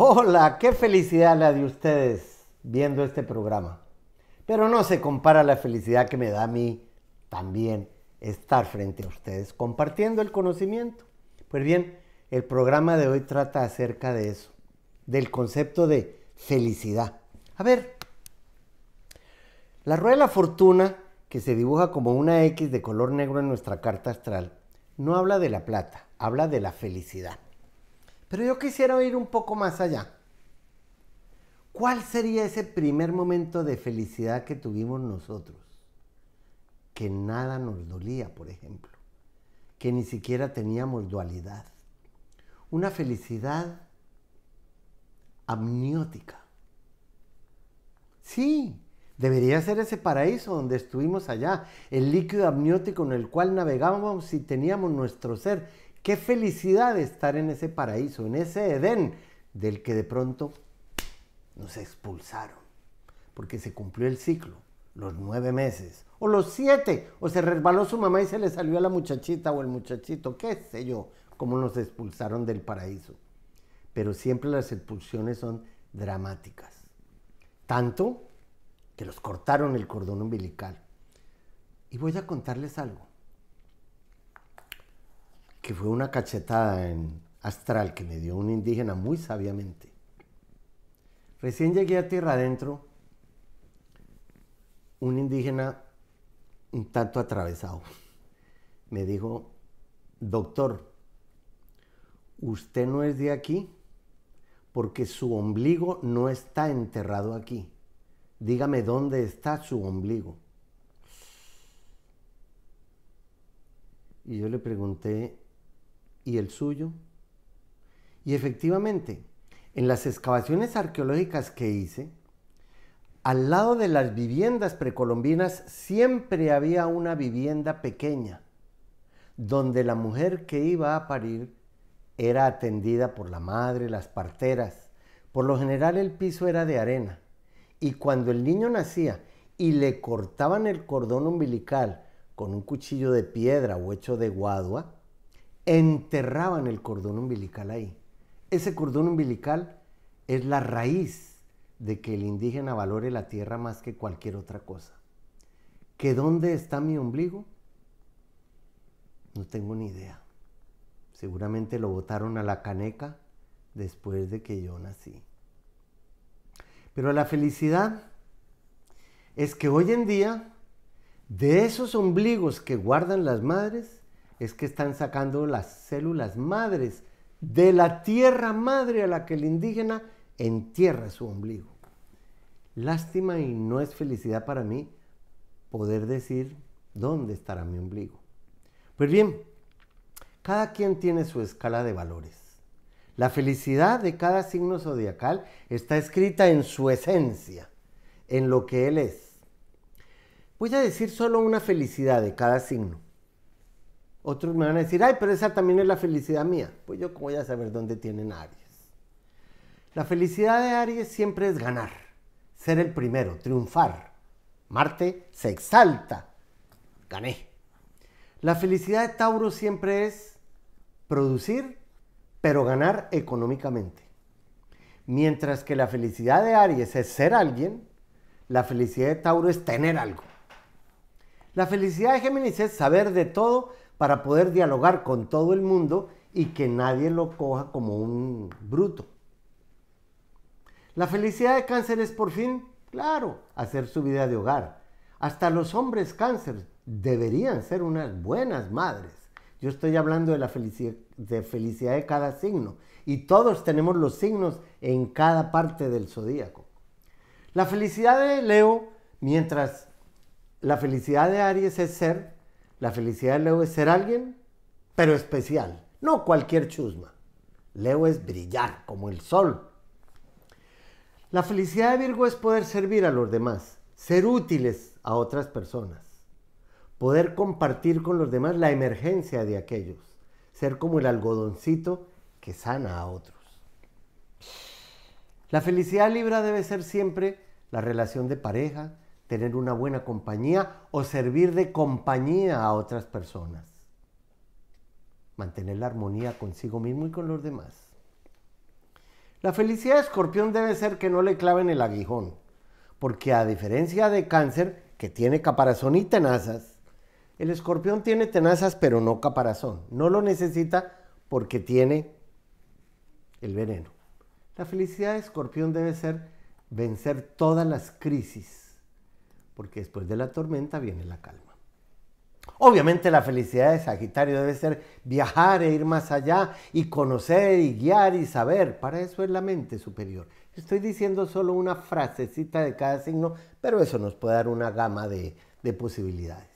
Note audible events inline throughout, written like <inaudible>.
Hola, qué felicidad la de ustedes viendo este programa. Pero no se compara la felicidad que me da a mí también estar frente a ustedes compartiendo el conocimiento. Pues bien, el programa de hoy trata acerca de eso, del concepto de felicidad. A ver, la rueda de la fortuna, que se dibuja como una X de color negro en nuestra carta astral, no habla de la plata, habla de la felicidad. Pero yo quisiera ir un poco más allá. ¿Cuál sería ese primer momento de felicidad que tuvimos nosotros? Que nada nos dolía, por ejemplo. Que ni siquiera teníamos dualidad. Una felicidad amniótica. Sí, debería ser ese paraíso donde estuvimos allá, el líquido amniótico en el cual navegábamos y teníamos nuestro ser Qué felicidad estar en ese paraíso, en ese Edén del que de pronto nos expulsaron, porque se cumplió el ciclo, los nueve meses, o los siete, o se resbaló su mamá y se le salió a la muchachita o el muchachito, qué sé yo, cómo nos expulsaron del paraíso. Pero siempre las expulsiones son dramáticas. Tanto que los cortaron el cordón umbilical. Y voy a contarles algo que fue una cachetada en astral que me dio un indígena muy sabiamente. Recién llegué a tierra adentro, un indígena un tanto atravesado me dijo, doctor, usted no es de aquí porque su ombligo no está enterrado aquí. Dígame dónde está su ombligo. Y yo le pregunté, y el suyo. Y efectivamente, en las excavaciones arqueológicas que hice, al lado de las viviendas precolombinas siempre había una vivienda pequeña, donde la mujer que iba a parir era atendida por la madre, las parteras. Por lo general el piso era de arena. Y cuando el niño nacía y le cortaban el cordón umbilical con un cuchillo de piedra o hecho de guadua, enterraban el cordón umbilical ahí. Ese cordón umbilical es la raíz de que el indígena valore la tierra más que cualquier otra cosa. ¿Que dónde está mi ombligo? No tengo ni idea. Seguramente lo botaron a la caneca después de que yo nací. Pero la felicidad es que hoy en día, de esos ombligos que guardan las madres, es que están sacando las células madres de la tierra madre a la que el indígena entierra su ombligo. Lástima y no es felicidad para mí poder decir dónde estará mi ombligo. Pues bien, cada quien tiene su escala de valores. La felicidad de cada signo zodiacal está escrita en su esencia, en lo que él es. Voy a decir solo una felicidad de cada signo. Otros me van a decir, ay, pero esa también es la felicidad mía. Pues yo, cómo voy a saber dónde tienen a Aries? La felicidad de Aries siempre es ganar, ser el primero, triunfar. Marte se exalta, gané. La felicidad de Tauro siempre es producir, pero ganar económicamente. Mientras que la felicidad de Aries es ser alguien, la felicidad de Tauro es tener algo. La felicidad de Géminis es saber de todo, para poder dialogar con todo el mundo y que nadie lo coja como un bruto. La felicidad de cáncer es por fin, claro, hacer su vida de hogar. Hasta los hombres cáncer deberían ser unas buenas madres. Yo estoy hablando de la felicidad de, felicidad de cada signo y todos tenemos los signos en cada parte del zodíaco. La felicidad de Leo, mientras la felicidad de Aries es ser la felicidad de Leo es ser alguien, pero especial, no cualquier chusma. Leo es brillar como el sol. La felicidad de Virgo es poder servir a los demás, ser útiles a otras personas, poder compartir con los demás la emergencia de aquellos, ser como el algodoncito que sana a otros. La felicidad libra debe ser siempre la relación de pareja, tener una buena compañía o servir de compañía a otras personas. Mantener la armonía consigo mismo y con los demás. La felicidad de escorpión debe ser que no le claven el aguijón, porque a diferencia de cáncer, que tiene caparazón y tenazas, el escorpión tiene tenazas pero no caparazón. No lo necesita porque tiene el veneno. La felicidad de escorpión debe ser vencer todas las crisis porque después de la tormenta viene la calma. Obviamente la felicidad de Sagitario debe ser viajar e ir más allá y conocer y guiar y saber. Para eso es la mente superior. Estoy diciendo solo una frasecita de cada signo, pero eso nos puede dar una gama de, posibilidades.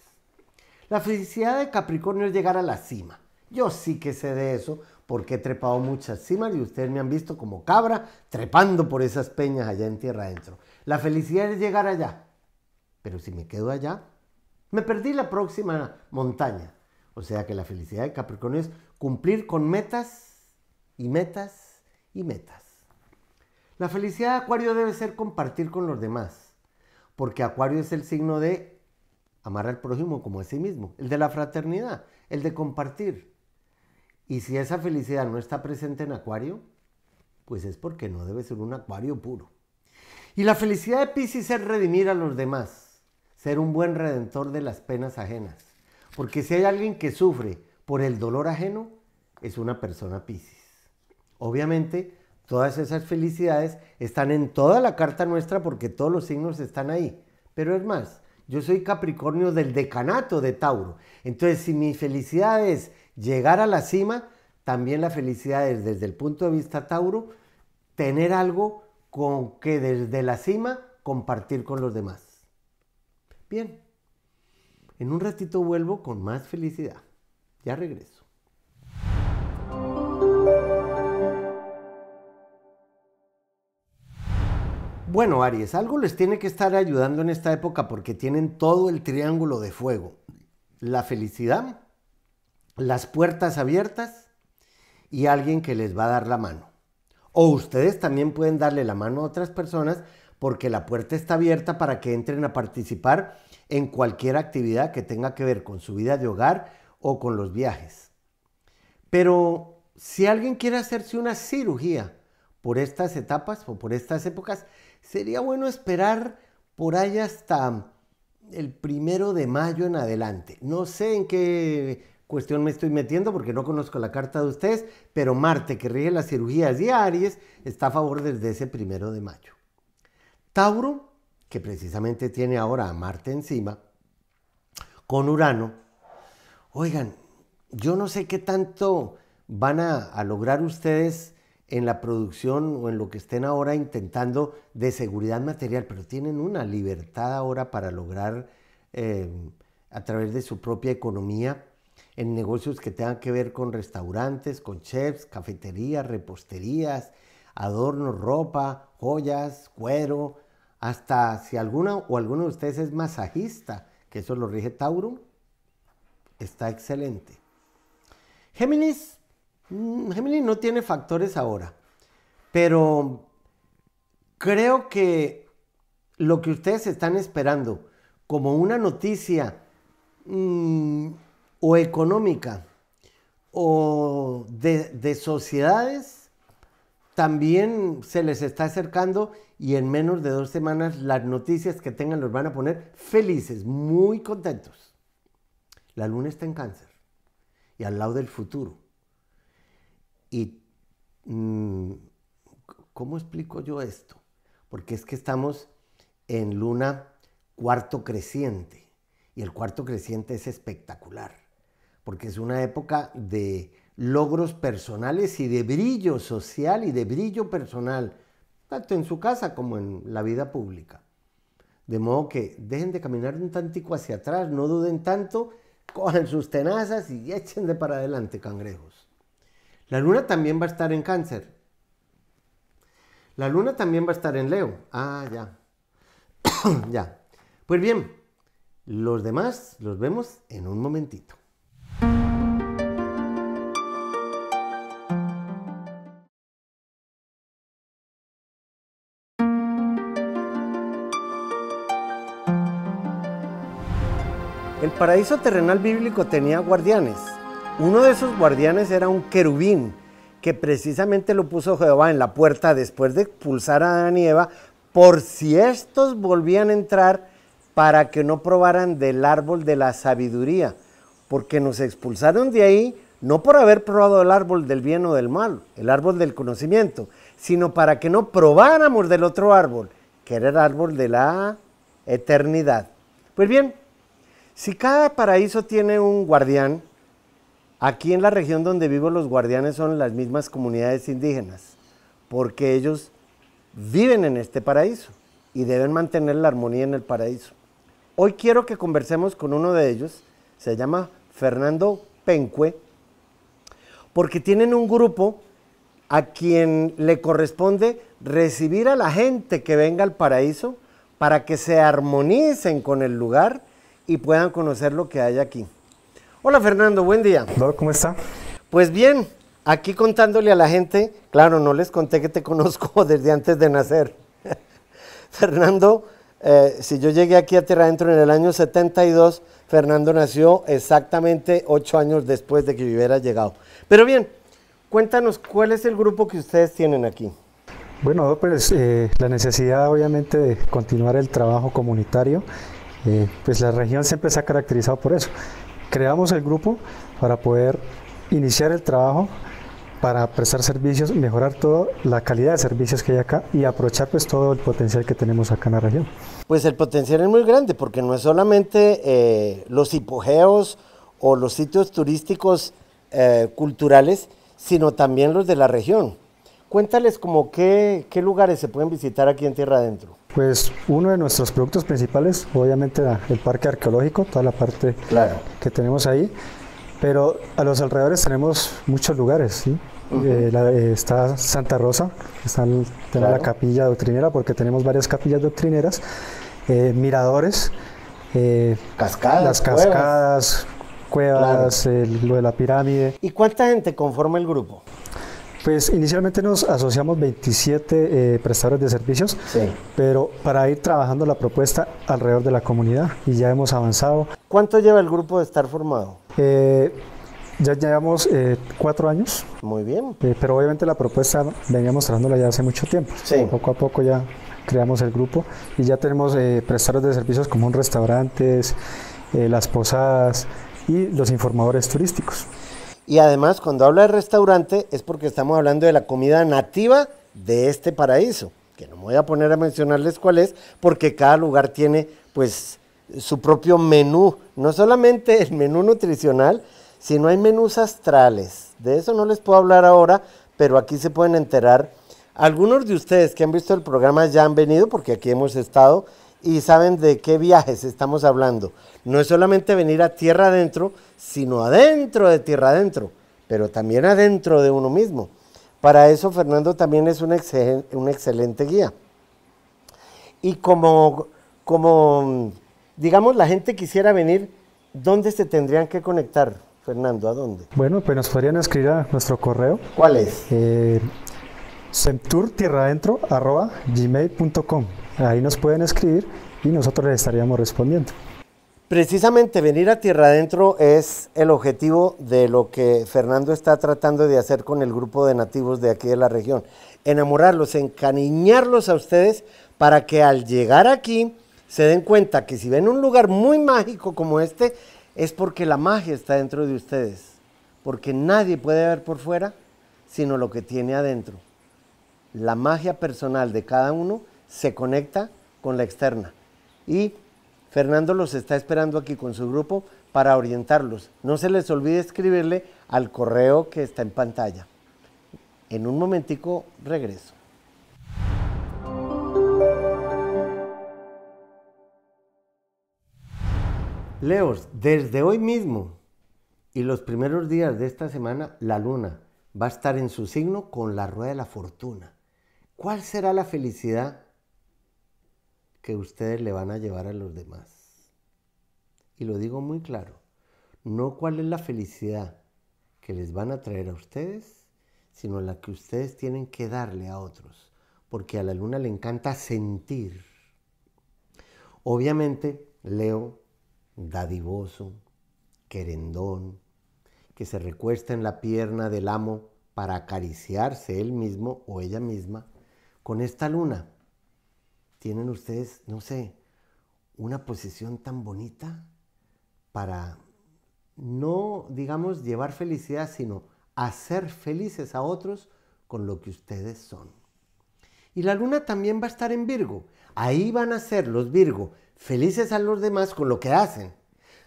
La felicidad de Capricornio es llegar a la cima. Yo sí que sé de eso porque he trepado muchas cimas y ustedes me han visto como cabra trepando por esas peñas allá en tierra adentro. La felicidad es llegar allá, pero si me quedo allá, me perdí la próxima montaña. O sea que la felicidad de Capricornio es cumplir con metas y metas y metas. La felicidad de Acuario debe ser compartir con los demás, porque Acuario es el signo de amar al prójimo como a sí mismo, el de la fraternidad, el de compartir. Y si esa felicidad no está presente en Acuario, pues es porque no debe ser un Acuario puro. Y la felicidad de Pisces es redimir a los demás ser un buen redentor de las penas ajenas. Porque si hay alguien que sufre por el dolor ajeno, es una persona Piscis. Obviamente, todas esas felicidades están en toda la carta nuestra porque todos los signos están ahí. Pero es más, yo soy Capricornio del decanato de Tauro. Entonces, si mi felicidad es llegar a la cima, también la felicidad es desde el punto de vista Tauro, tener algo con que desde la cima compartir con los demás. Bien, en un ratito vuelvo con más felicidad. Ya regreso. Bueno, Aries, algo les tiene que estar ayudando en esta época porque tienen todo el triángulo de fuego. La felicidad, las puertas abiertas y alguien que les va a dar la mano. O ustedes también pueden darle la mano a otras personas porque la puerta está abierta para que entren a participar en cualquier actividad que tenga que ver con su vida de hogar o con los viajes. Pero si alguien quiere hacerse una cirugía por estas etapas o por estas épocas, sería bueno esperar por ahí hasta el primero de mayo en adelante. No sé en qué cuestión me estoy metiendo porque no conozco la carta de ustedes, pero Marte, que rige las cirugías diarias, está a favor desde ese primero de mayo. Tauro, que precisamente tiene ahora a Marte encima, con Urano, oigan, yo no sé qué tanto van a, lograr ustedes en la producción o en lo que estén ahora intentando de seguridad material, pero tienen una libertad ahora para lograr eh, a través de su propia economía en negocios que tengan que ver con restaurantes, con chefs, cafeterías, reposterías, adornos, ropa, joyas, cuero, hasta si alguna o alguno de ustedes es masajista, que eso lo rige Tauro, está excelente. Géminis, mm, Géminis no tiene factores ahora, pero creo que lo que ustedes están esperando como una noticia mm, o económica o de sociedades también se les está acercando y en menos de dos semanas las noticias que tengan los van a poner felices, muy contentos. La luna está en cáncer y al lado del futuro. ¿Y mm, cómo explico yo esto? Porque es que estamos en luna cuarto creciente y el cuarto creciente es espectacular, porque es una época de logros personales y de brillo social y de brillo personal, tanto en su casa como en la vida pública. De modo que dejen de caminar un tantico hacia atrás, no duden tanto, <laughs> cojan sus tenazas y echen de para adelante, cangrejos. La luna también va a estar en cáncer. La luna también va a estar en Leo. Ah, ya. <coughs> ya. Pues bien, los demás los vemos en un momentito. paraíso terrenal bíblico tenía guardianes. Uno de esos guardianes era un querubín, que precisamente lo puso Jehová en la puerta después de expulsar a Adán y Eva, por si estos volvían a entrar para que no probaran del árbol de la sabiduría, porque nos expulsaron de ahí no por haber probado el árbol del bien o del mal, el árbol del conocimiento, sino para que no probáramos del otro árbol, que era el árbol de la eternidad. Pues bien, si cada paraíso tiene un guardián, aquí en la región donde vivo los guardianes son las mismas comunidades indígenas, porque ellos viven en este paraíso y deben mantener la armonía en el paraíso. Hoy quiero que conversemos con uno de ellos, se llama Fernando Pencue, porque tienen un grupo a quien le corresponde recibir a la gente que venga al paraíso para que se armonicen con el lugar y puedan conocer lo que hay aquí. Hola Fernando, buen día. ¿cómo está? Pues bien, aquí contándole a la gente, claro, no les conté que te <laughs> conozco desde antes de nacer. <laughs> Fernando, eh, si yo llegué aquí a Tierra Adentro en el año 72, Fernando nació exactamente ocho años después de que yo hubiera llegado. Pero bien, cuéntanos, ¿cuál es el grupo que ustedes tienen aquí? Bueno, pues eh, la necesidad obviamente de continuar el trabajo comunitario eh, pues la región siempre se ha caracterizado por eso. Creamos el grupo para poder iniciar el trabajo, para prestar servicios, mejorar toda la calidad de servicios que hay acá y aprovechar pues todo el potencial que tenemos acá en la región. Pues el potencial es muy grande porque no es solamente eh, los hipogeos o los sitios turísticos eh, culturales, sino también los de la región. Cuéntales como qué, lugares se pueden visitar aquí en Tierra Adentro. Pues uno de nuestros productos principales, obviamente el parque arqueológico, toda la parte que tenemos ahí, pero a los alrededores tenemos muchos lugares. Eh, eh, está Santa Rosa, está la capilla doctrinera, porque tenemos varias capillas doctrineras, eh, miradores, cascadas, las cascadas, cuevas, lo de la pirámide. ¿Y cuánta gente conforma el grupo? Pues inicialmente nos asociamos 27 eh, prestadores de servicios, pero para ir trabajando la propuesta alrededor de la comunidad y ya hemos avanzado. ¿Cuánto lleva el grupo de estar formado? Eh, ya llevamos eh, cuatro años. Muy bien. Eh, pero obviamente la propuesta veníamos trabajándola ya hace mucho tiempo. Poco a poco ya creamos el grupo y ya tenemos prestadores de servicios como un restaurantes, las posadas y los informadores turísticos. Y además, cuando habla de restaurante, es porque estamos hablando de la comida nativa de este paraíso, que no me voy a poner a mencionarles cuál es, porque cada lugar tiene pues su propio menú, no solamente el menú nutricional, sino hay menús astrales. De eso no les puedo hablar ahora, pero aquí se pueden enterar. Algunos de ustedes que han visto el programa ya han venido, porque aquí hemos estado y saben de qué viajes estamos hablando. No es solamente venir a tierra adentro, sino adentro de tierra adentro, pero también adentro de uno mismo. Para eso Fernando también es un, un excelente guía. Y como, como, digamos, la gente quisiera venir, ¿dónde se tendrían que conectar? Fernando, ¿a dónde? Bueno, pues nos podrían escribir a nuestro correo. ¿Cuál es? Eh, gmail.com Ahí nos pueden escribir y nosotros les estaríamos respondiendo. Precisamente venir a Tierra Adentro es el objetivo de lo que Fernando está tratando de hacer con el grupo de nativos de aquí de la región. Enamorarlos, encaniñarlos a ustedes para que al llegar aquí se den cuenta que si ven un lugar muy mágico como este, es porque la magia está dentro de ustedes. Porque nadie puede ver por fuera sino lo que tiene adentro la magia personal de cada uno se conecta con la externa. Y Fernando los está esperando aquí con su grupo para orientarlos. No se les olvide escribirle al correo que está en pantalla. En un momentico regreso. Leos, desde hoy mismo y los primeros días de esta semana, la luna va a estar en su signo con la rueda de la fortuna. ¿Cuál será la felicidad que ustedes le van a llevar a los demás? Y lo digo muy claro, no cuál es la felicidad que les van a traer a ustedes, sino la que ustedes tienen que darle a otros, porque a la luna le encanta sentir. Obviamente, Leo, dadivoso, querendón, que se recuesta en la pierna del amo para acariciarse él mismo o ella misma, con esta luna, tienen ustedes, no sé, una posición tan bonita para no, digamos, llevar felicidad, sino hacer felices a otros con lo que ustedes son. Y la luna también va a estar en Virgo. Ahí van a ser los Virgo felices a los demás con lo que hacen.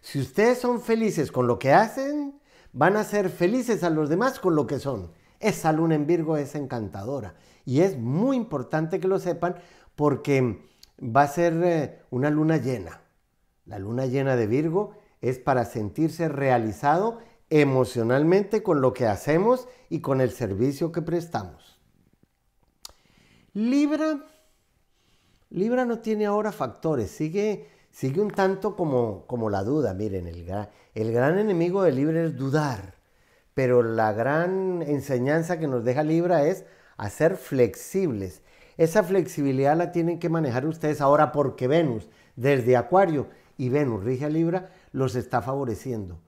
Si ustedes son felices con lo que hacen, van a ser felices a los demás con lo que son. Esa luna en Virgo es encantadora y es muy importante que lo sepan porque va a ser eh, una luna llena. La luna llena de Virgo es para sentirse realizado emocionalmente con lo que hacemos y con el servicio que prestamos. Libra, Libra no tiene ahora factores, sigue, sigue un tanto como, la duda. Miren, el, el gran enemigo de Libra es dudar. Pero la gran enseñanza que nos deja Libra es hacer flexibles. Esa flexibilidad la tienen que manejar ustedes ahora porque Venus, desde Acuario y Venus rige a Libra, los está favoreciendo.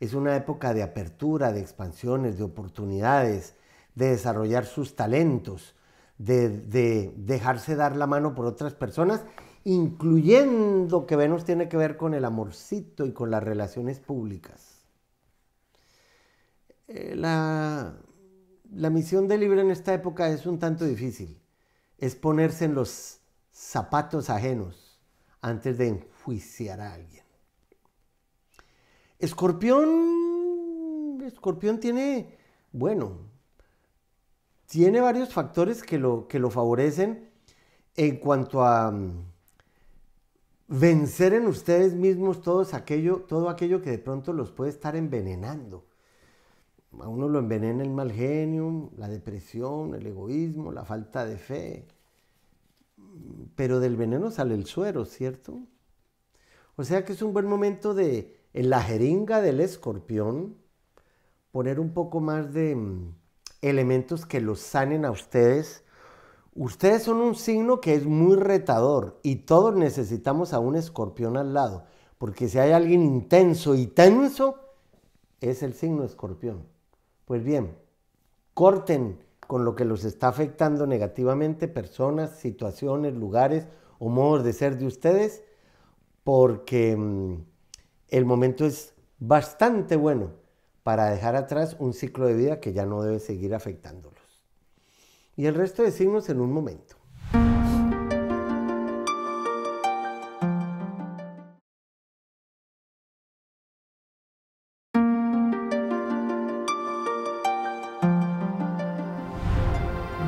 Es una época de apertura, de expansiones, de oportunidades, de desarrollar sus talentos, de, de dejarse dar la mano por otras personas, incluyendo que Venus tiene que ver con el amorcito y con las relaciones públicas. Eh, la, misión del libro en esta época es un tanto difícil. Es ponerse en los zapatos ajenos antes de enjuiciar a alguien. Escorpión, Escorpión tiene, bueno, tiene varios factores que lo, favorecen en cuanto a mm, vencer en ustedes mismos todos aquello, todo aquello que de pronto los puede estar envenenando a uno lo envenena el mal genio, la depresión, el egoísmo, la falta de fe. Pero del veneno sale el suero, ¿cierto? O sea que es un buen momento de, en la jeringa del escorpión, poner un poco más de mm, elementos que los sanen a ustedes. Ustedes son un signo que es muy retador y todos necesitamos a un escorpión al lado, porque si hay alguien intenso y tenso, es el signo escorpión. Pues bien, corten con lo que los está afectando negativamente personas, situaciones, lugares o modos de ser de ustedes, porque mm, el momento es bastante bueno para dejar atrás un ciclo de vida que ya no debe seguir afectándolos. Y el resto de signos en un momento.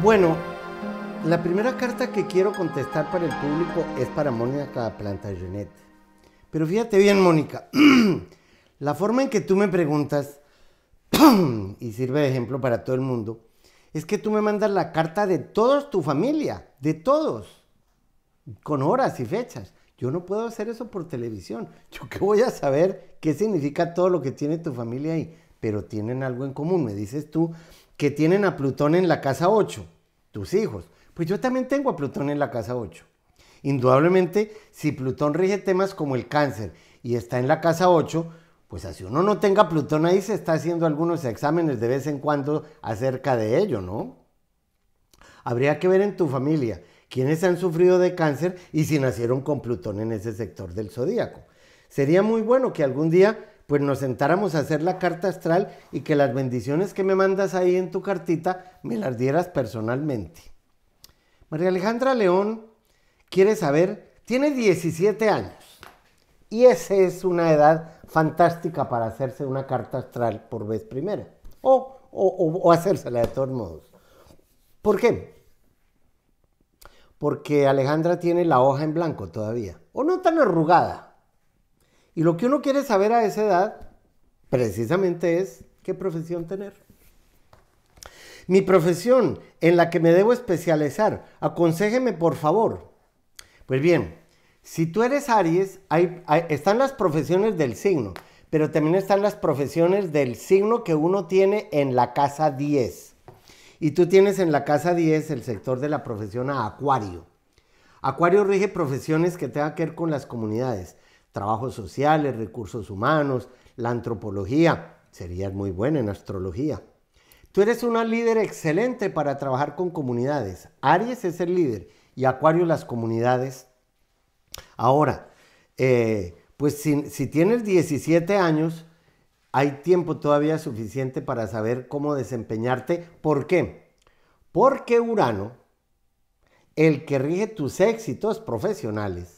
Bueno, la primera carta que quiero contestar para el público es para Mónica Plantagenet. Pero fíjate bien, Mónica, <clears throat> la forma en que tú me preguntas, <clears throat> y sirve de ejemplo para todo el mundo, es que tú me mandas la carta de todos tu familia, de todos, con horas y fechas. Yo no puedo hacer eso por televisión. Yo qué voy a saber qué significa todo lo que tiene tu familia ahí. Pero tienen algo en común. Me dices tú que tienen a Plutón en la casa 8 tus hijos. Pues yo también tengo a Plutón en la casa 8. Indudablemente, si Plutón rige temas como el cáncer y está en la casa 8, pues así uno no tenga Plutón ahí, se está haciendo algunos exámenes de vez en cuando acerca de ello, ¿no? Habría que ver en tu familia quiénes han sufrido de cáncer y si nacieron con Plutón en ese sector del zodíaco. Sería muy bueno que algún día pues nos sentáramos a hacer la carta astral y que las bendiciones que me mandas ahí en tu cartita me las dieras personalmente. María Alejandra León quiere saber, tiene 17 años y esa es una edad fantástica para hacerse una carta astral por vez primera o, hacérsela de todos modos. ¿Por qué? Porque Alejandra tiene la hoja en blanco todavía, o no tan arrugada, y lo que uno quiere saber a esa edad, precisamente es qué profesión tener. Mi profesión en la que me debo especializar, aconsejeme por favor. Pues bien, si tú eres Aries, hay, están las profesiones del signo, pero también están las profesiones del signo que uno tiene en la casa 10. Y tú tienes en la casa 10 el sector de la profesión Acuario. Acuario rige profesiones que tengan que ver con las comunidades trabajos sociales, recursos humanos, la antropología. Serías muy buena en astrología. Tú eres una líder excelente para trabajar con comunidades. Aries es el líder y Acuario las comunidades. Ahora, eh, pues si, si tienes 17 años, hay tiempo todavía suficiente para saber cómo desempeñarte. ¿Por qué? Porque Urano, el que rige tus éxitos profesionales,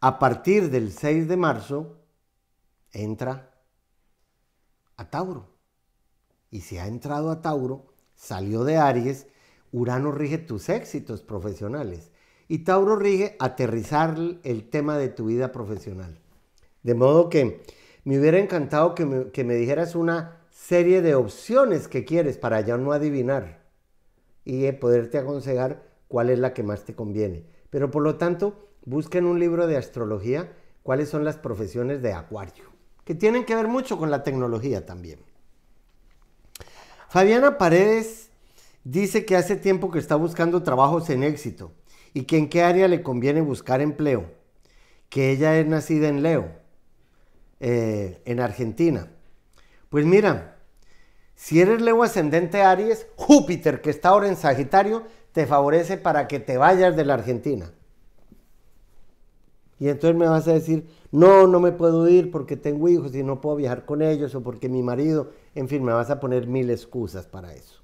a partir del 6 de marzo entra a Tauro. Y si ha entrado a Tauro, salió de Aries, Urano rige tus éxitos profesionales. Y Tauro rige aterrizar el tema de tu vida profesional. De modo que me hubiera encantado que me, dijeras una serie de opciones que quieres para ya no adivinar y eh, poderte aconsejar cuál es la que más te conviene. Pero por lo tanto, busquen un libro de astrología, cuáles son las profesiones de Acuario, que tienen que ver mucho con la tecnología también. Fabiana Paredes dice que hace tiempo que está buscando trabajos en éxito y que en qué área le conviene buscar empleo, que ella es nacida en Leo, eh, en Argentina. Pues mira, si eres Leo ascendente Aries, Júpiter, que está ahora en Sagitario, te favorece para que te vayas de la Argentina. Y entonces me vas a decir, no, no me puedo ir porque tengo hijos y no puedo viajar con ellos o porque mi marido, en fin, me vas a poner mil excusas para eso.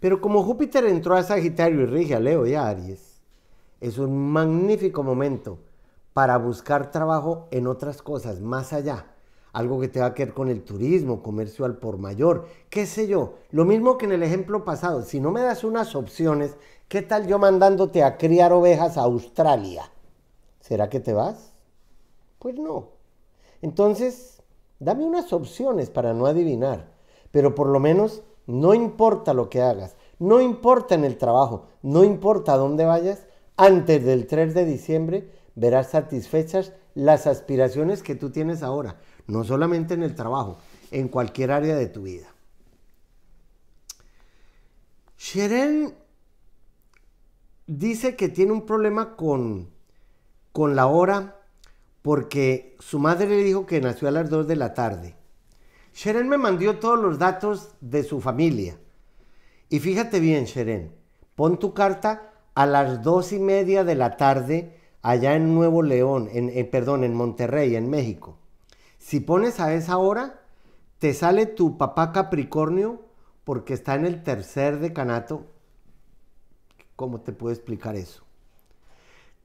Pero como Júpiter entró a Sagitario y rige a Leo y a Aries, es un magnífico momento para buscar trabajo en otras cosas, más allá. Algo que te va a querer con el turismo, comercio al por mayor, qué sé yo. Lo mismo que en el ejemplo pasado, si no me das unas opciones, ¿qué tal yo mandándote a criar ovejas a Australia? ¿Será que te vas? Pues no. Entonces, dame unas opciones para no adivinar, pero por lo menos no importa lo que hagas, no importa en el trabajo, no importa dónde vayas, antes del 3 de diciembre verás satisfechas las aspiraciones que tú tienes ahora, no solamente en el trabajo, en cualquier área de tu vida. Sheren dice que tiene un problema con con la hora porque su madre le dijo que nació a las 2 de la tarde. Sheren me mandó todos los datos de su familia. Y fíjate bien, Sheren, pon tu carta a las dos y media de la tarde allá en Nuevo León, perdón, en Monterrey, en México. Si pones a esa hora, te sale tu papá Capricornio porque está en el tercer decanato. ¿Cómo te puedo explicar eso?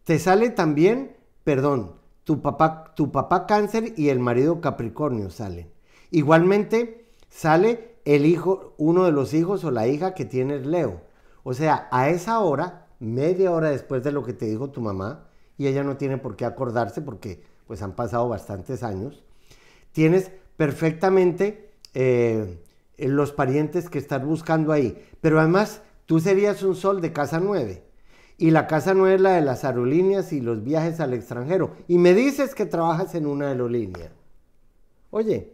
Te sale también, perdón, tu papá, tu papá cáncer y el marido capricornio salen. Igualmente sale el hijo, uno de los hijos o la hija que tienes Leo. O sea, a esa hora, media hora después de lo que te dijo tu mamá, y ella no tiene por qué acordarse porque pues han pasado bastantes años, tienes perfectamente eh, los parientes que estás buscando ahí. Pero además, tú serías un sol de casa nueve y la casa no es la de las aerolíneas y los viajes al extranjero. Y me dices que trabajas en una aerolínea. Oye,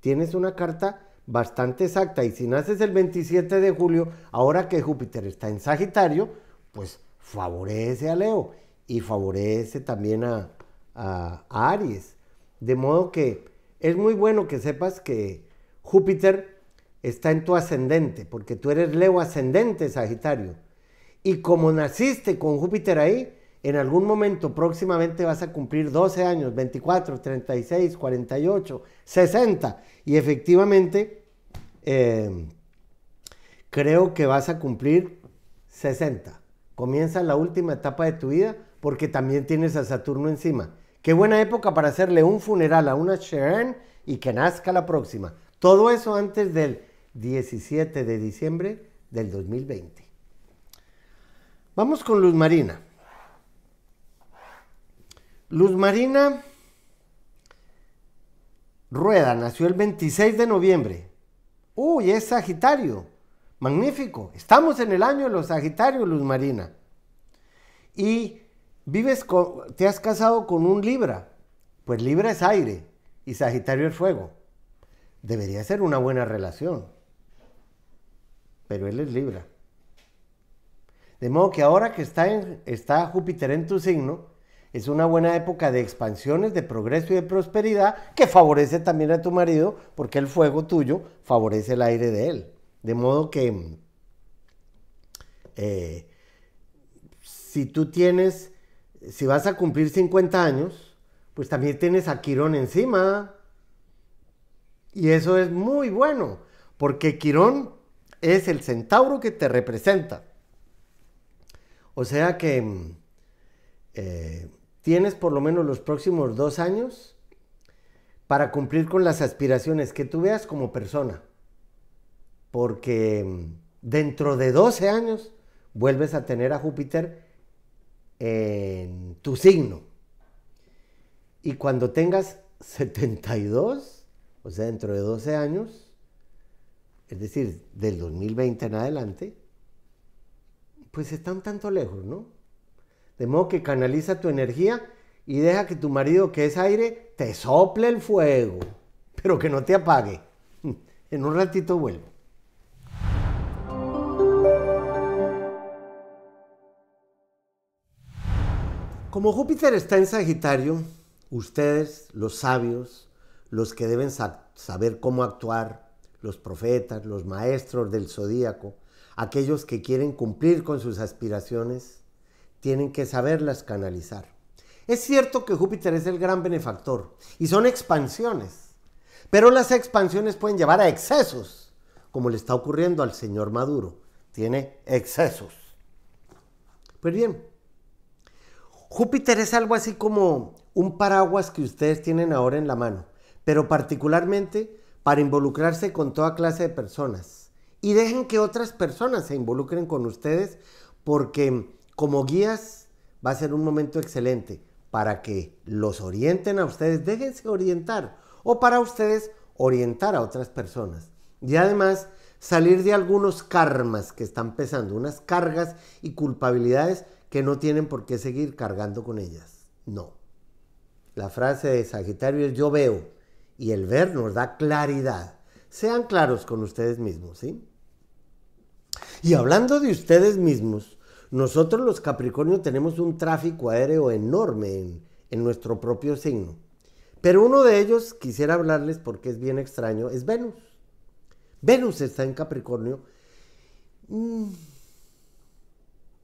tienes una carta bastante exacta y si naces el 27 de julio, ahora que Júpiter está en Sagitario, pues favorece a Leo y favorece también a, a Aries. De modo que es muy bueno que sepas que Júpiter está en tu ascendente, porque tú eres Leo ascendente, Sagitario. Y como naciste con Júpiter ahí, en algún momento próximamente vas a cumplir 12 años, 24, 36, 48, 60. Y efectivamente, em, creo que vas a cumplir 60. Comienza la última etapa de tu vida porque también tienes a Saturno encima. Qué buena época para hacerle un funeral a una Sharon y que nazca la próxima. Todo eso antes del 17 de diciembre del 2020. Vamos con Luz Marina. Luz Marina Rueda nació el 26 de noviembre. Uy, es Sagitario. Magnífico. Estamos en el año de los Sagitarios, Luz Marina. Y vives con, te has casado con un Libra. Pues Libra es aire y Sagitario es fuego. Debería ser una buena relación. Pero él es Libra. De modo que ahora que está, en, está Júpiter en tu signo, es una buena época de expansiones, de progreso y de prosperidad que favorece también a tu marido porque el fuego tuyo favorece el aire de él. De modo que mm, eh, si tú tienes, si vas a cumplir 50 años, pues también tienes a Quirón encima. Y eso es muy bueno, porque Quirón es el centauro que te representa. O sea que mm, eh, tienes por lo menos los próximos dos años para cumplir con las aspiraciones que tú veas como persona. Porque mm, dentro de 12 años vuelves a tener a Júpiter en tu signo. Y cuando tengas 72, o sea, dentro de 12 años, es decir, del 2020 en adelante, pues está tanto lejos, ¿no? De modo que canaliza tu energía y deja que tu marido, que es aire, te sople el fuego, pero que no te apague. <laughs> En un ratito vuelvo. Como Júpiter está en Sagitario, ustedes, los sabios, los que deben saber cómo actuar, los profetas, los maestros del zodíaco, Aquellos que quieren cumplir con sus aspiraciones tienen que saberlas canalizar. Es cierto que Júpiter es el gran benefactor y son expansiones, pero las expansiones pueden llevar a excesos, como le está ocurriendo al señor Maduro. Tiene excesos. Pues bien, Júpiter es algo así como un paraguas que ustedes tienen ahora en la mano, pero particularmente para involucrarse con toda clase de personas y dejen que otras personas se involucren con ustedes porque como guías va a ser un momento excelente para que los orienten a ustedes, déjense orientar o para ustedes orientar a otras personas. Y además salir de algunos karmas que están pesando, unas cargas y culpabilidades que no tienen por qué seguir cargando con ellas. No. La frase de Sagitario es yo veo y el ver nos da claridad. Sean claros con ustedes mismos, ¿sí? Y hablando de ustedes mismos, nosotros los Capricornio tenemos un tráfico aéreo enorme en, en nuestro propio signo. Pero uno de ellos, quisiera hablarles porque es bien extraño, es Venus. Venus está en Capricornio. Mm.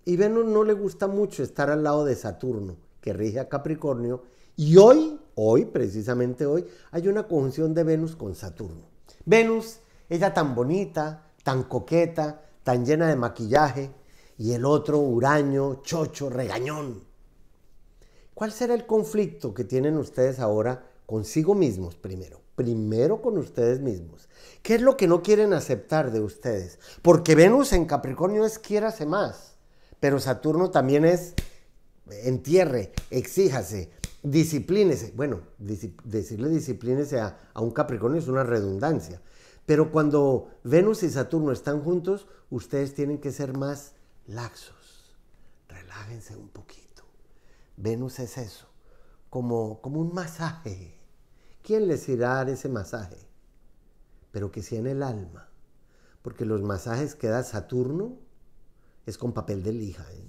Y Venus no le gusta mucho estar al lado de Saturno, que rige a Capricornio. Y hoy, hoy, precisamente hoy, hay una conjunción de Venus con Saturno. Venus, ella tan bonita, tan coqueta, tan llena de maquillaje, y el otro huraño, chocho, regañón. ¿Cuál será el conflicto que tienen ustedes ahora consigo mismos primero? Primero con ustedes mismos. ¿Qué es lo que no quieren aceptar de ustedes? Porque Venus en Capricornio es quiérase más, pero Saturno también es entierre, exíjase, disciplínese. Bueno, decirle disciplínese a un Capricornio es una redundancia, pero cuando Venus y Saturno están juntos, ustedes tienen que ser más laxos. Relájense un poquito. Venus es eso, como, como un masaje. ¿Quién les irá a dar ese masaje? Pero que sea en el alma. Porque los masajes que da Saturno es con papel de lija, ¿eh?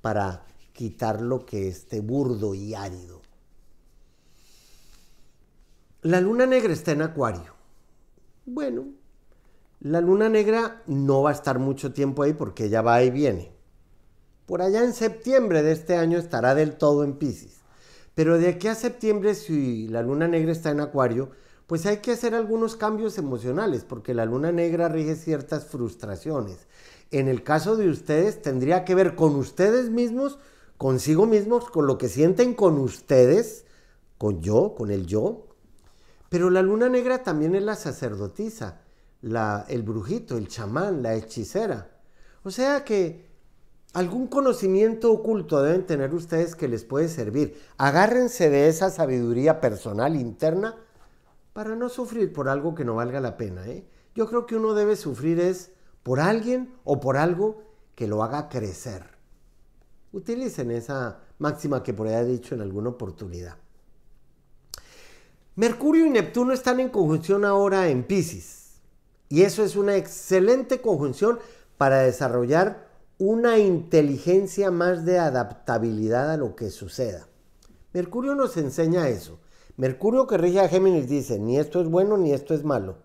para quitar lo que esté burdo y árido. La luna negra está en acuario bueno, la luna negra no va a estar mucho tiempo ahí porque ya va y viene. Por allá en septiembre de este año estará del todo en Pisces. Pero de aquí a septiembre, si la luna negra está en Acuario, pues hay que hacer algunos cambios emocionales porque la luna negra rige ciertas frustraciones. En el caso de ustedes, tendría que ver con ustedes mismos, consigo mismos, con lo que sienten con ustedes, con yo, con el yo, pero la luna negra también es la sacerdotisa, la, el brujito, el chamán, la hechicera. O sea que algún conocimiento oculto deben tener ustedes que les puede servir. Agárrense de esa sabiduría personal interna para no sufrir por algo que no valga la pena. ¿eh? Yo creo que uno debe sufrir es por alguien o por algo que lo haga crecer. Utilicen esa máxima que por ahí he dicho en alguna oportunidad. Mercurio y Neptuno están en conjunción ahora en Pisces. Y eso es una excelente conjunción para desarrollar una inteligencia más de adaptabilidad a lo que suceda. Mercurio nos enseña eso. Mercurio que rige a Géminis dice, ni esto es bueno ni esto es malo.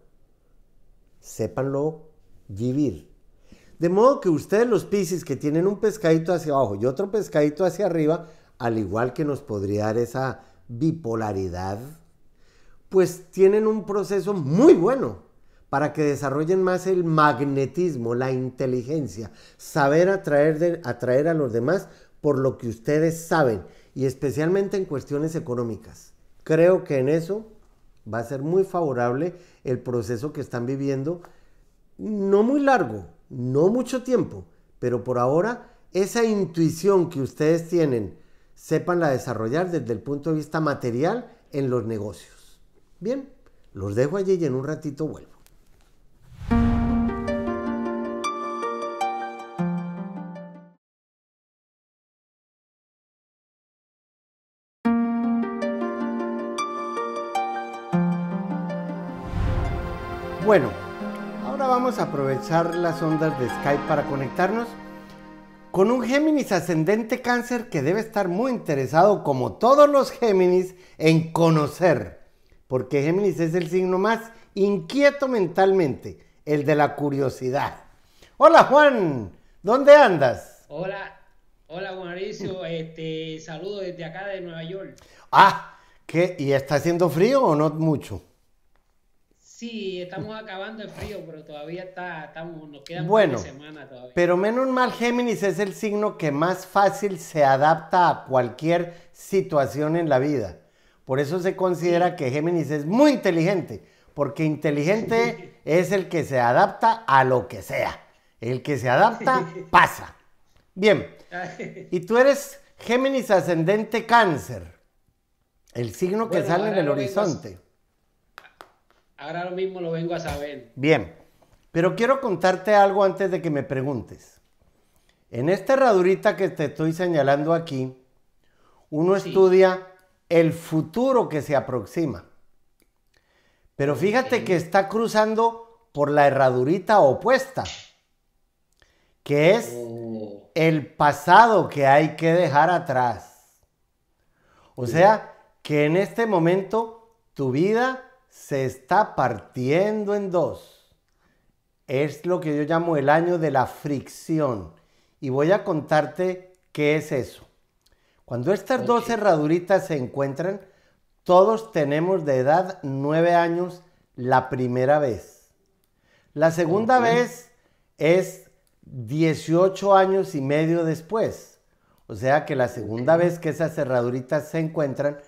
Sépanlo vivir. De modo que ustedes los Pisces que tienen un pescadito hacia abajo y otro pescadito hacia arriba, al igual que nos podría dar esa bipolaridad pues tienen un proceso muy bueno para que desarrollen más el magnetismo, la inteligencia, saber atraer, a los demás por lo que ustedes saben y especialmente en cuestiones económicas. Creo que en eso va a ser muy favorable el proceso que están viviendo, no muy largo, no mucho tiempo, pero por ahora esa intuición que ustedes tienen, la desarrollar desde el punto de vista material en los negocios. Bien, los dejo allí y en un ratito vuelvo. Bueno, ahora vamos a aprovechar las ondas de Skype para conectarnos con un Géminis ascendente cáncer que debe estar muy interesado, como todos los Géminis, en conocer porque Géminis es el signo más inquieto mentalmente, el de la curiosidad. Hola Juan, ¿dónde andas? Hola, hola Mauricio, este, saludo desde acá de Nueva York. Ah, ¿qué? ¿Y está haciendo frío o no mucho? Sí, estamos acabando el frío, pero todavía está, estamos, nos quedan bueno, semana todavía. Pero menos mal, Géminis es el signo que más fácil se adapta a cualquier situación en la vida. Por eso se considera que Géminis es muy inteligente, porque inteligente es el que se adapta a lo que sea. El que se adapta <laughs> pasa. Bien, y tú eres Géminis ascendente cáncer, el signo que sale en el horizonte. ahora lo mismo lo vengo a saber. Bien, pero quiero contarte algo antes de que me preguntes. En esta herradurita que te estoy señalando aquí, uno estudia el futuro que se aproxima. Pero fíjate que está cruzando por la herradurita opuesta, que es oh. el pasado que hay que dejar atrás. O sea, que en este momento tu vida se está partiendo en dos. Es lo que yo llamo el año de la fricción. Y voy a contarte qué es eso. Cuando estas dos cerraduritas se encuentran, todos tenemos de edad 9 años la primera vez. La segunda vez es 18 años y medio después. O sea que la segunda vez que esas cerraduritas se encuentran,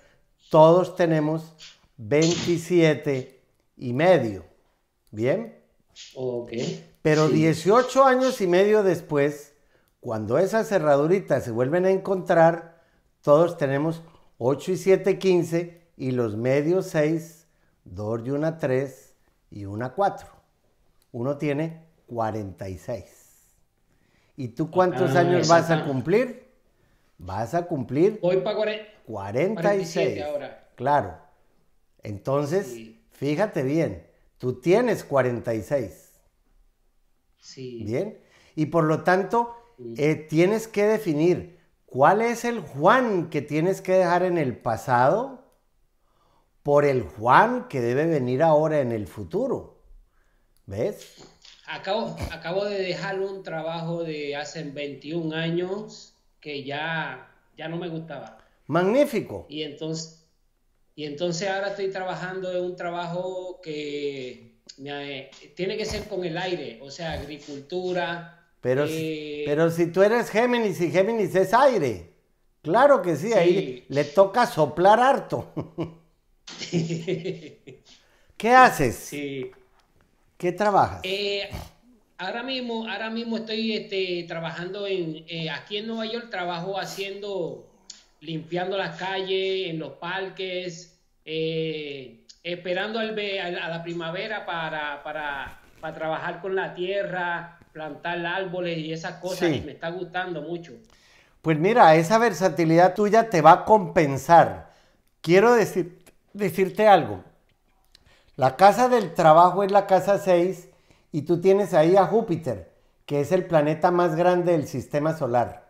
todos tenemos 27 y medio. ¿Bien? Ok. Pero 18 años y medio después, cuando esas cerraduritas se vuelven a encontrar, todos tenemos 8 y 7, 15 y los medios 6, 2 y 1, 3 y 1, 4. Uno tiene 46. ¿Y tú cuántos ah, años vas a cumplir? Vas a cumplir. Voy para 46. ahora. Claro. Entonces, fíjate bien, tú tienes 46. Sí. Bien. Y por lo tanto, eh, tienes que definir ¿Cuál es el Juan que tienes que dejar en el pasado por el Juan que debe venir ahora en el futuro? ¿Ves? Acabo, acabo de dejar un trabajo de hace 21 años que ya, ya no me gustaba. Magnífico. Y entonces, y entonces ahora estoy trabajando en un trabajo que tiene que ser con el aire, o sea, agricultura, pero, si, pero si tú eres Géminis y Géminis es aire, claro que sí, ahí le toca soplar harto. <laughs> ¿Qué haces? Sí. ¿Qué trabajas? Eh, ahora mismo, ahora mismo estoy este, trabajando en, eh, aquí en Nueva York, trabajo haciendo, limpiando las calles, en los parques, eh, esperando al, a la primavera para, para trabajar con la tierra, plantar árboles y esas cosas. Me está gustando mucho. Pues mira, esa versatilidad tuya te va a compensar. Quiero decir, decirte algo. La casa del trabajo es la casa 6 y tú tienes ahí a Júpiter, que es el planeta más grande del sistema solar.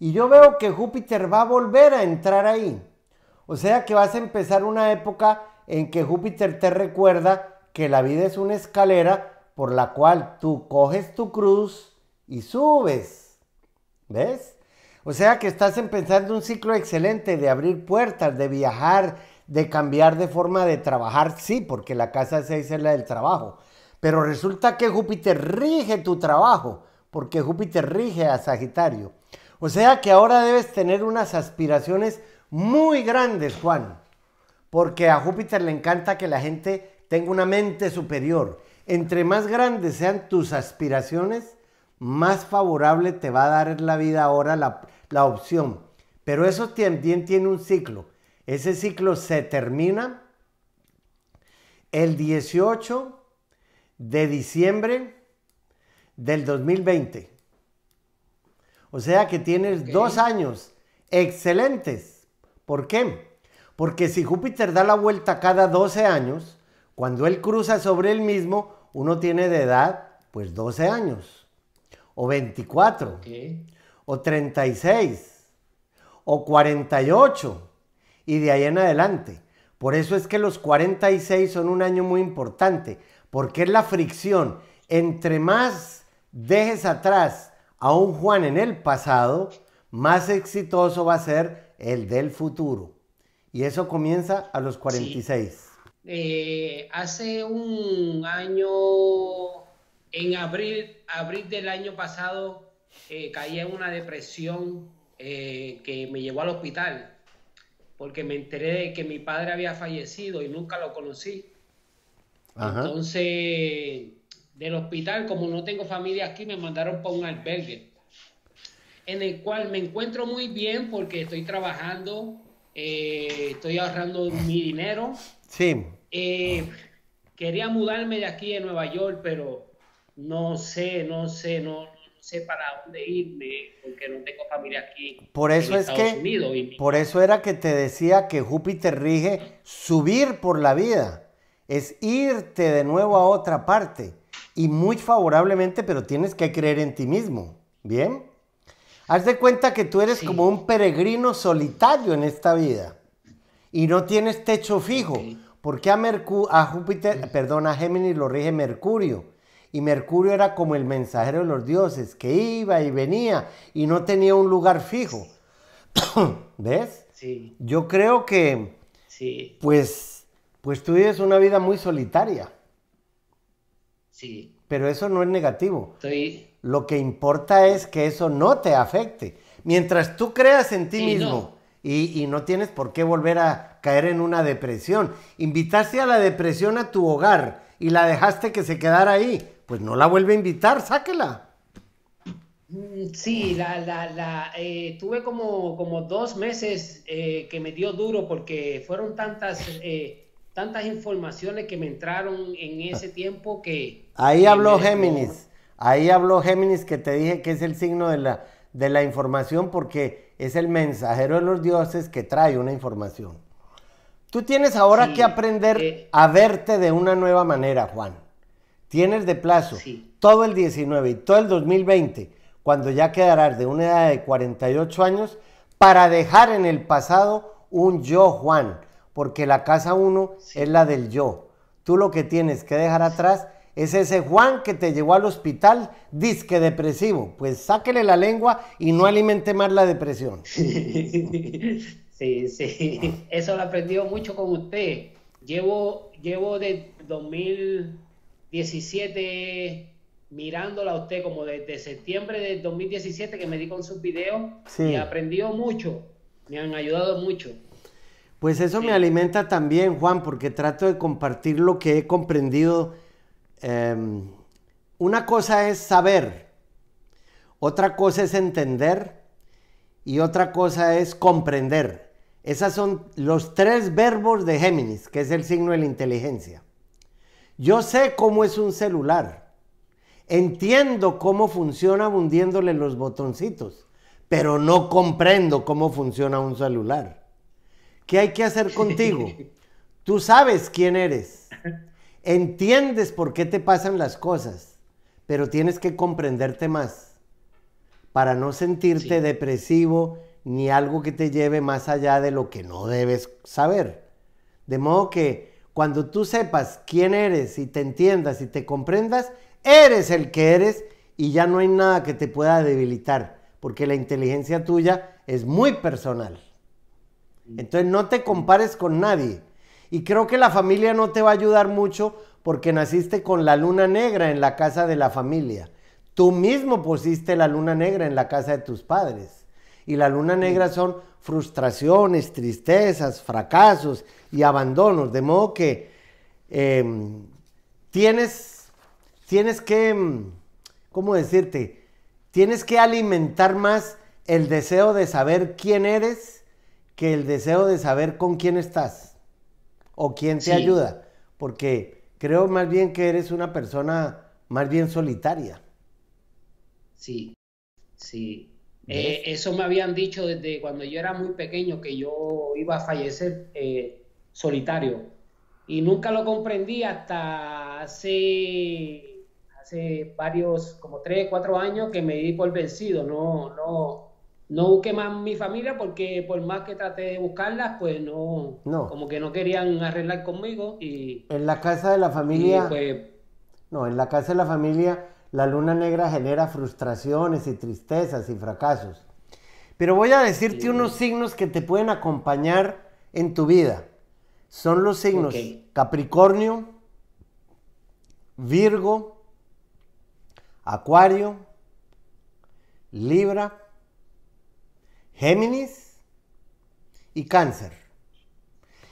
Y yo veo que Júpiter va a volver a entrar ahí. O sea que vas a empezar una época en que Júpiter te recuerda que la vida es una escalera por la cual tú coges tu cruz y subes. ¿Ves? O sea que estás empezando un ciclo excelente de abrir puertas, de viajar, de cambiar de forma de trabajar. Sí, porque la casa 6 es la del trabajo. Pero resulta que Júpiter rige tu trabajo, porque Júpiter rige a Sagitario. O sea que ahora debes tener unas aspiraciones muy grandes, Juan, porque a Júpiter le encanta que la gente tenga una mente superior entre más grandes sean tus aspiraciones, más favorable te va a dar la vida ahora la, opción. Pero eso también tiene un ciclo. Ese ciclo se termina el 18 de diciembre del 2020. O sea que tienes dos años excelentes. ¿Por qué? Porque si Júpiter da la vuelta cada 12 años, cuando él cruza sobre él mismo, uno tiene de edad pues 12 años, o 24, o 36, o 48, y de ahí en adelante. Por eso es que los 46 son un año muy importante, porque es la fricción. Entre más dejes atrás a un Juan en el pasado, más exitoso va a ser el del futuro. Y eso comienza a los 46. Eh, hace un año, en abril, abril del año pasado, eh, caí en una depresión eh, que me llevó al hospital, porque me enteré de que mi padre había fallecido y nunca lo conocí. Entonces, del hospital, como no tengo familia aquí, me mandaron para un albergue, en el cual me encuentro muy bien porque estoy trabajando, estoy ahorrando mi dinero. Sí. Eh, quería mudarme de aquí en Nueva York, pero no sé, no sé, no, sé para dónde irme porque no tengo familia aquí. Por eso es que, por eso era que te decía que Júpiter rige subir por la vida, es irte de nuevo a otra parte y muy favorablemente, pero tienes que creer en ti mismo, ¿bien? Haz de cuenta que tú eres como un peregrino solitario en esta vida y no tienes techo fijo. Porque a, a Júpiter, Géminis lo rige Mercurio? Y Mercurio era como el mensajero de los dioses, que iba y venía y no tenía un lugar fijo. <coughs> ¿Ves? Sí. Yo creo que, sí. pues, pues tú vives una vida muy solitaria. Sí. Pero eso no es negativo. Lo que importa es que eso no te afecte. Mientras tú creas en ti mismo y, no tienes por qué volver a caer en una depresión. Invitaste a la depresión a tu hogar y la dejaste que se quedara ahí, pues no la vuelve a invitar, sáquela. Mm, sí, la, eh, tuve como, como dos meses eh, que me dio duro porque fueron tantas, eh, tantas informaciones que me entraron en ese tiempo que... Ahí habló Géminis, ahí habló Géminis que te dije que es el signo de la, de la información porque es el mensajero de los dioses que trae una información. Tú tienes ahora que aprender eh, a verte de una nueva manera, Juan. Tienes de plazo todo el 19 y todo el 2020, cuando ya quedarás de una edad de 48 años, para dejar en el pasado un yo, Juan, porque la casa 1 es la del yo. Tú lo que tienes que dejar atrás es ese Juan que te llevó al hospital, disque depresivo. Pues sáquele la lengua y no alimente más la depresión. <laughs> Sí, sí. Eso lo aprendido mucho con usted. Llevo, llevo de 2017 mirándola a usted como desde septiembre de 2017 que me di con sus videos sí. y aprendió mucho, me han ayudado mucho. Pues eso me alimenta también, Juan, porque trato de compartir lo que he comprendido Em, una cosa es saber, otra cosa es entender y otra cosa es comprender. Esos son los tres verbos de Géminis, que es el signo de la inteligencia. Yo sé cómo es un celular. Entiendo cómo funciona hundiéndole los botoncitos, pero no comprendo cómo funciona un celular. ¿Qué hay que hacer contigo? <laughs> Tú sabes quién eres. Entiendes por qué te pasan las cosas, pero tienes que comprenderte más para no sentirte depresivo ni algo que te lleve más allá de lo que no debes saber. De modo que cuando tú sepas quién eres y te entiendas y te comprendas, eres el que eres y ya no hay nada que te pueda debilitar, porque la inteligencia tuya es muy personal. Entonces no te compares con nadie, y creo que la familia no te va a ayudar mucho porque naciste con la luna negra en la casa de la familia. Tú mismo pusiste la luna negra en la casa de tus padres. Y la luna negra son frustraciones, tristezas, fracasos y abandonos. De modo que em, tienes, tienes que, em, ¿cómo decirte? Tienes que alimentar más el deseo de saber quién eres que el deseo de saber con quién estás o quién te ayuda, porque creo más bien que eres una persona más bien solitaria. Sí, sí. Eh, eso me habían dicho desde cuando yo era muy pequeño que yo iba a fallecer eh, solitario. Y nunca lo comprendí hasta hace, hace varios, como tres, cuatro años que me di por vencido. No, no, no busqué más mi familia porque por más que traté de buscarlas, pues no, como que no querían arreglar conmigo y... En la casa de la familia... Pues no, en la casa de la familia la luna negra genera frustraciones y tristezas y fracasos. Pero voy a decirte unos signos que te pueden acompañar en tu vida. Son los signos Capricornio, Virgo, Acuario, Libra, Géminis y Cáncer.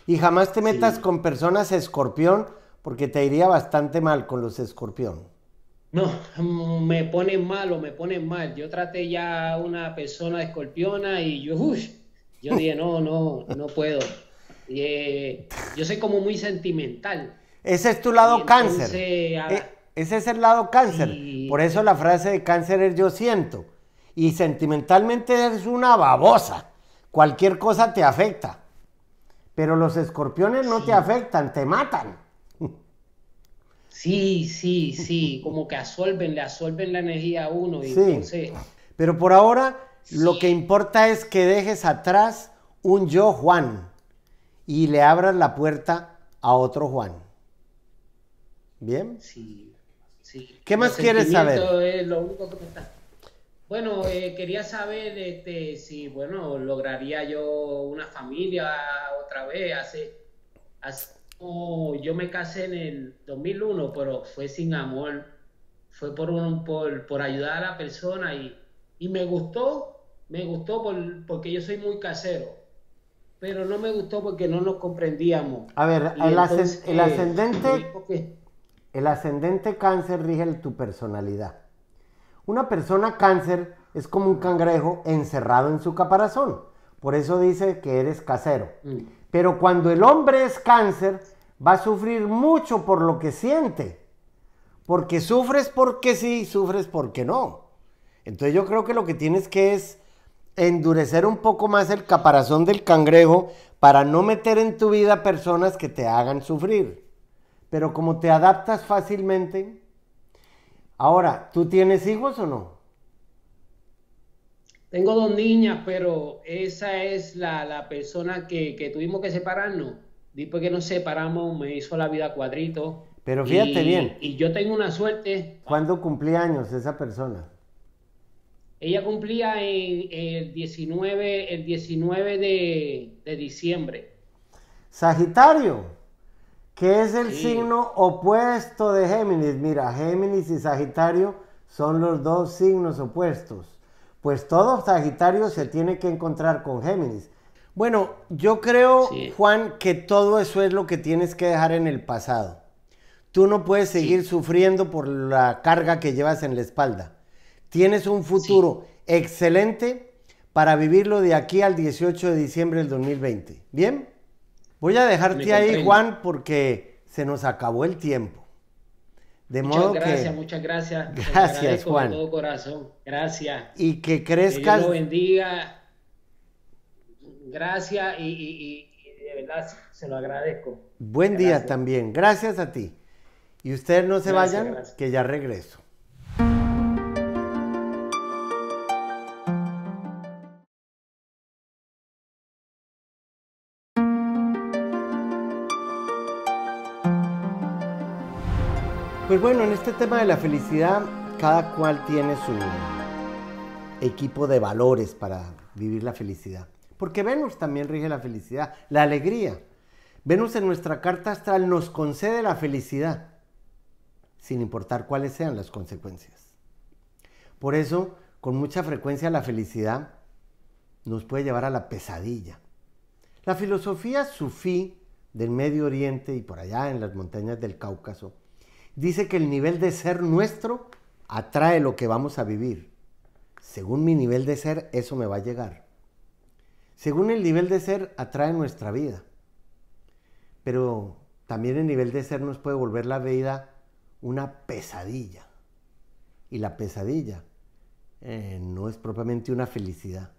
Y jamás te metas con personas escorpión porque te iría bastante mal con los escorpión. No, me ponen mal me ponen mal. Yo traté ya a una persona escorpiona y yo, yo dije, no, no, no puedo. Eh, yo soy como muy sentimental. Ese es tu lado cáncer. E, ese es el lado cáncer. Por eso la frase de cáncer es yo siento y sentimentalmente eres una babosa. Cualquier cosa te afecta. Pero los escorpiones no te afectan, te matan. Sí, sí, sí, como que absorben, le absorben la energía a uno. Y sí. Pero por ahora lo que importa es que dejes atrás un yo Juan y le abras la puerta a otro Juan. ¿Bien? Sí. ¿Qué más quieres saber? Bueno, eh, quería saber este, si, bueno, lograría yo una familia otra vez. Hace, yo me casé en el 2001, pero fue sin amor. Fue por, un, por, ayudar a la persona y, me gustó, me gustó porque yo soy muy casero pero no me gustó porque no nos comprendíamos. A ver, el, el, ascendente, eh, el ascendente cáncer rige tu personalidad. Una persona cáncer es como un cangrejo encerrado en su caparazón. Por eso dice que eres casero. Mm. Pero cuando el hombre es cáncer, va a sufrir mucho por lo que siente. Porque sufres porque sí, sufres porque no. Entonces yo creo que lo que tienes que es endurecer un poco más el caparazón del cangrejo para no meter en tu vida personas que te hagan sufrir. Pero como te adaptas fácilmente, Ahora, ¿tú tienes hijos o no? Tengo dos niñas, pero esa es la, persona que, tuvimos que separarnos. Después que nos separamos, me hizo la vida cuadrito. Pero fíjate bien. Y yo tengo una suerte. ¿Cuándo cumplía años esa persona? Ella cumplía en, el 19, el de, de diciembre. Sagitario. ¿Qué es el signo opuesto de Géminis. Mira, Géminis y Sagitario son los dos signos opuestos. Pues todo Sagitario se tiene que encontrar con Géminis. Bueno, yo creo, Juan, que todo eso es lo que tienes que dejar en el pasado. Tú no puedes seguir sufriendo por la carga que llevas en la espalda. Tienes un futuro excelente para vivirlo de aquí al 18 de diciembre del 2020. ¿Bien? Voy a dejarte ahí, Juan, porque se nos acabó el tiempo. De muchas modo gracias, muchas gracias. <laughs> Gracias, Juan. De todo corazón. Gracias. Y que crezcas. Que Dios bendiga. Gracias y, de verdad se lo agradezco. Buen día también. Gracias a ti. Y ustedes no se vayan, que ya regreso. Pues bueno, en este tema de la felicidad, cada cual tiene su equipo de valores para vivir la felicidad. Porque Venus también rige la felicidad, la alegría. Venus en nuestra carta astral nos concede la felicidad, sin importar cuáles sean las consecuencias. Por eso, con mucha frecuencia la felicidad nos puede llevar a la pesadilla. La filosofía sufí del Medio Oriente y por allá en las montañas del Cáucaso dice que el nivel de ser nuestro atrae lo que vamos a vivir. Según mi nivel de ser, eso me va a llegar. Según el nivel de ser, atrae nuestra vida. Pero también el nivel de ser nos puede volver la vida una pesadilla. Y la pesadilla eh, no es propiamente una felicidad.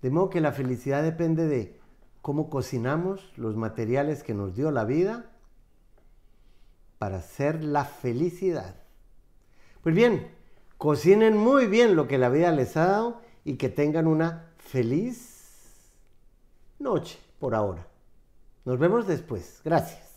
De modo que la felicidad depende de cómo cocinamos los materiales que nos dio la vida para hacer la felicidad. Pues bien, cocinen muy bien lo que la vida les ha dado y que tengan una feliz noche por ahora. Nos vemos después. Gracias.